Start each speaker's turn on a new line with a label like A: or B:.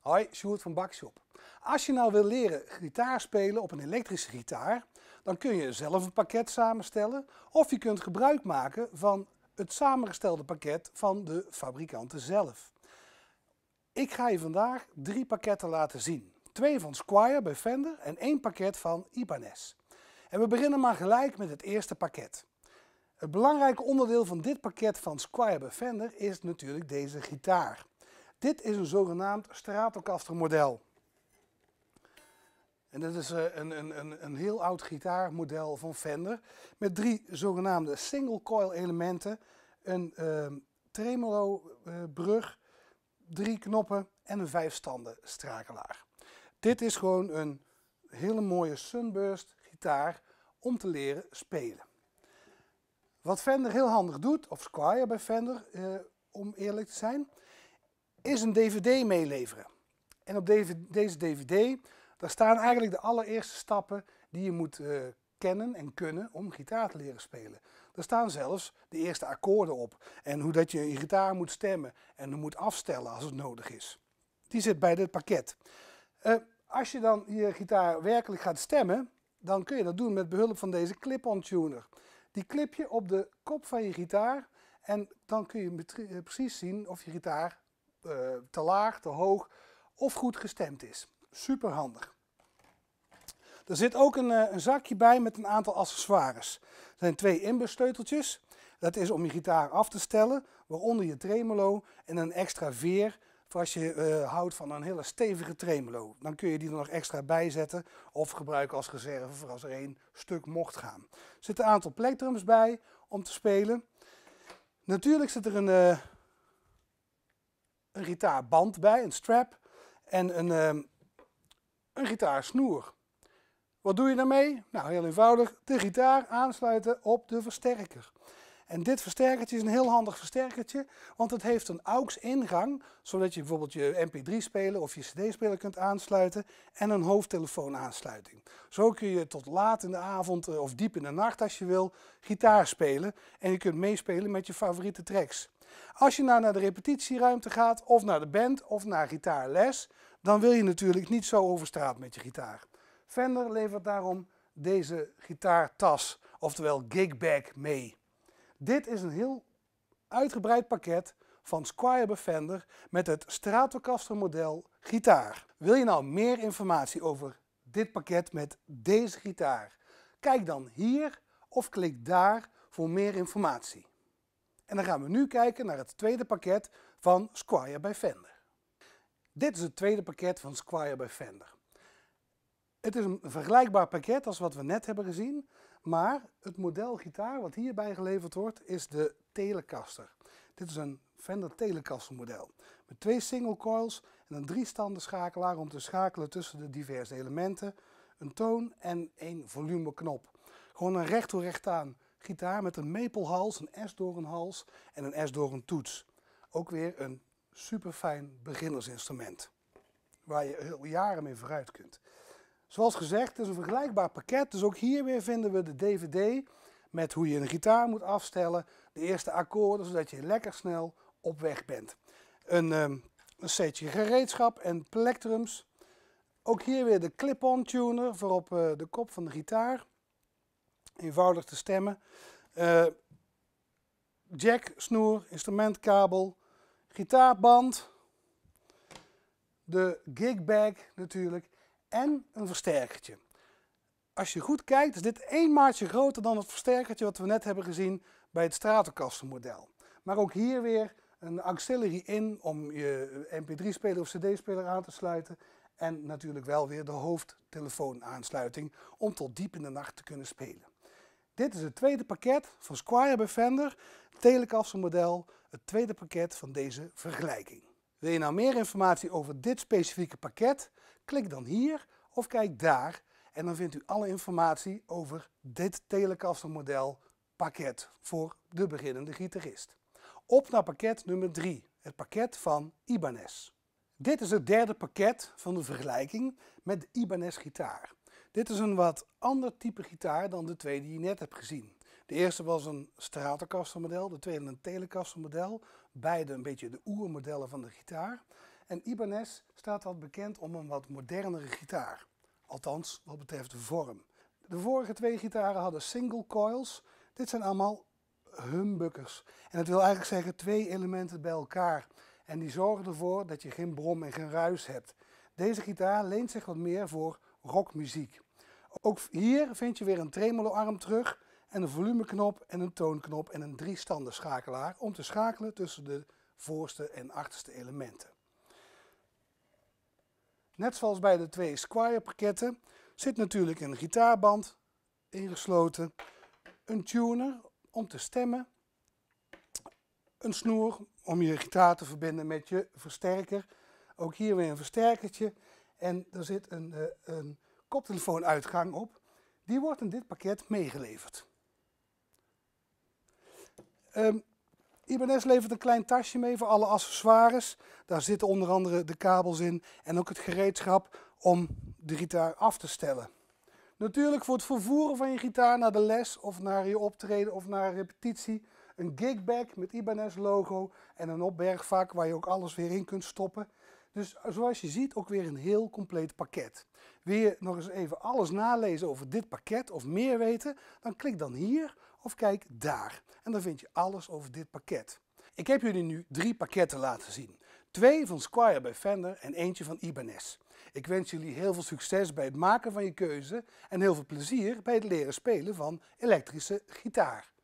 A: Hoi, Sjoerd van Bakshop. Als je nou wil leren gitaar spelen op een elektrische gitaar, dan kun je zelf een pakket samenstellen of je kunt gebruik maken van het samengestelde pakket van de fabrikanten zelf. Ik ga je vandaag drie pakketten laten zien. Twee van Squire bij Fender en één pakket van Ibanez. En we beginnen maar gelijk met het eerste pakket. Het belangrijke onderdeel van dit pakket van Squire Fender is natuurlijk deze gitaar. Dit is een zogenaamd Stratocaster model. En dit is eh, een, een, een, heel oud gitaarmodel van Fender met drie zogenaamde single coil elementen, een uh, tremolo eh, brug, drie knoppen en een vijfstanden strakelaar. Dit is gewoon een hele mooie sunburst gitaar om te leren spelen. Wat Fender heel handig doet, of Squire bij Fender, eh, om eerlijk te zijn, is een DVD meeleveren. En op deze DVD, daar staan eigenlijk de allereerste stappen die je moet eh, kennen en kunnen om gitaar te leren spelen. Daar staan zelfs de eerste akkoorden op en hoe dat je je gitaar moet stemmen en hoe moet afstellen als het nodig is. Die zit bij dit pakket. Eh, als je dan je gitaar werkelijk gaat stemmen, dan kun je dat doen met behulp van deze clip-on tuner. Die clip je op de kop van je gitaar en dan kun je eh, precies zien of je gitaar eh, te laag, te hoog of goed gestemd is. Super handig. Er zit ook een, eh, een, zakje bij met een aantal accessoires. Er zijn twee inbussleuteltjes. Dat is om je gitaar af te stellen, waaronder je tremolo en een extra veer als je eh, houdt van een hele stevige tremolo, dan kun je die er nog extra bij zetten of gebruiken als reserve voor als er één stuk mocht gaan. Er zitten een aantal plektrums bij om te spelen. Natuurlijk zit er een, eh, een gitaarband bij, een strap en een, ehm, een gitaarsnoer. Wat doe je daarmee? Nou, heel eenvoudig. De gitaar aansluiten op de versterker. En dit versterkertje is een heel handig versterkertje, want het heeft een AUX-ingang, zodat je bijvoorbeeld je MP3-speler of je CD-speler kunt aansluiten en een hoofdtelefoonaansluiting. Zo kun je tot laat in de avond eh, of diep in de nacht, als je wil, gitaar spelen en je kunt meespelen met je favoriete tracks. Als je nou naar de repetitieruimte gaat, of naar de band, of naar gitaarles, dan wil je natuurlijk niet zo over straat met je gitaar. Fender levert daarom deze gitaartas, oftewel gigbag, mee. Dit is een heel uitgebreid pakket van Squire Fender met het Stratocaster model gitaar. Wil je nou meer informatie over dit pakket met deze gitaar? Kijk dan hier of klik daar voor meer informatie. En dan gaan we nu kijken naar het tweede pakket van Squire bij Fender. Dit is het tweede pakket van Squire bij Fender. Het is een vergelijkbaar pakket als wat we net hebben gezien, maar het model gitaar wat hierbij geleverd wordt is de Telecaster. Dit is een Fender Telecaster model. Met twee single coils en een driestanden schakelaar om te schakelen tussen de diverse elementen. Een toon en een volumeknop. Gewoon een recht toe recht aan gitaar met een mepelhals, een s door een hals en een s door een toets. Ook weer een super fijn beginnersinstrument. Waar je heel jaren mee vooruit kunt. Zoals gezegd, het is een vergelijkbaar pakket. Dus ook hier weer vinden we de DVD met hoe je een gitaar moet afstellen. De eerste akkoorden, zodat je lekker snel op weg bent. Een, ehm, een setje gereedschap en plectrums. Ook hier weer de clip-on tuner voor op eh, de kop van de gitaar. Eenvoudig te stemmen. Eh, jack, snoer, instrumentkabel, gitaarband. De gigbag natuurlijk en een versterkertje. Als je goed kijkt is dit één maatje groter dan het versterkertje wat we net hebben gezien bij het stratenkastenmodel. Maar ook hier weer een auxiliary in om je mp3-speler of cd-speler aan te sluiten. En natuurlijk wel weer de hoofdtelefoonaansluiting om tot diep in de nacht te kunnen spelen. Dit is het tweede pakket van Squire by Fender, het tweede pakket van deze vergelijking. Wil je nou meer informatie over dit specifieke pakket? Klik dan hier of kijk daar en dan vindt u alle informatie over dit telecaster pakket voor de beginnende gitarist. Op naar pakket nummer 3, het pakket van Ibanez. Dit is het derde pakket van de vergelijking met de Ibanez gitaar. Dit is een wat ander type gitaar dan de twee die je net hebt gezien. De eerste was een Stratocaster model, de tweede een Telecaster model. Beide een beetje de oermodellen van de gitaar. En Ibanez staat wat bekend om een wat modernere gitaar. Althans, wat betreft de vorm. De vorige twee gitaren hadden single coils. Dit zijn allemaal humbuckers. En dat wil eigenlijk zeggen twee elementen bij elkaar. En die zorgen ervoor dat je geen brom en geen ruis hebt. Deze gitaar leent zich wat meer voor rockmuziek. Ook hier vind je weer een tremoloarm terug en een volumeknop en een toonknop en een drie-standen schakelaar om te schakelen tussen de voorste en achterste elementen. Net zoals bij de twee Squire pakketten zit natuurlijk een gitaarband ingesloten, een tuner om te stemmen, een snoer om je gitaar te verbinden met je versterker. Ook hier weer een versterkertje en er zit een, eh, een koptelefoonuitgang op. Die wordt in dit pakket meegeleverd. Um, Ibanez levert een klein tasje mee voor alle accessoires. Daar zitten onder andere de kabels in en ook het gereedschap om de gitaar af te stellen. Natuurlijk voor het vervoeren van je gitaar naar de les of naar je optreden of naar een repetitie. Een gigbag met Ibanez logo en een opbergvak waar je ook alles weer in kunt stoppen. Dus zoals je ziet ook weer een heel compleet pakket. Wil je nog eens even alles nalezen over dit pakket of meer weten? Dan klik dan hier of kijk daar. En dan vind je alles over dit pakket. Ik heb jullie nu drie pakketten laten zien. Twee van Squire bij Fender en eentje van Ibanez. Ik wens jullie heel veel succes bij het maken van je keuze en heel veel plezier bij het leren spelen van elektrische gitaar.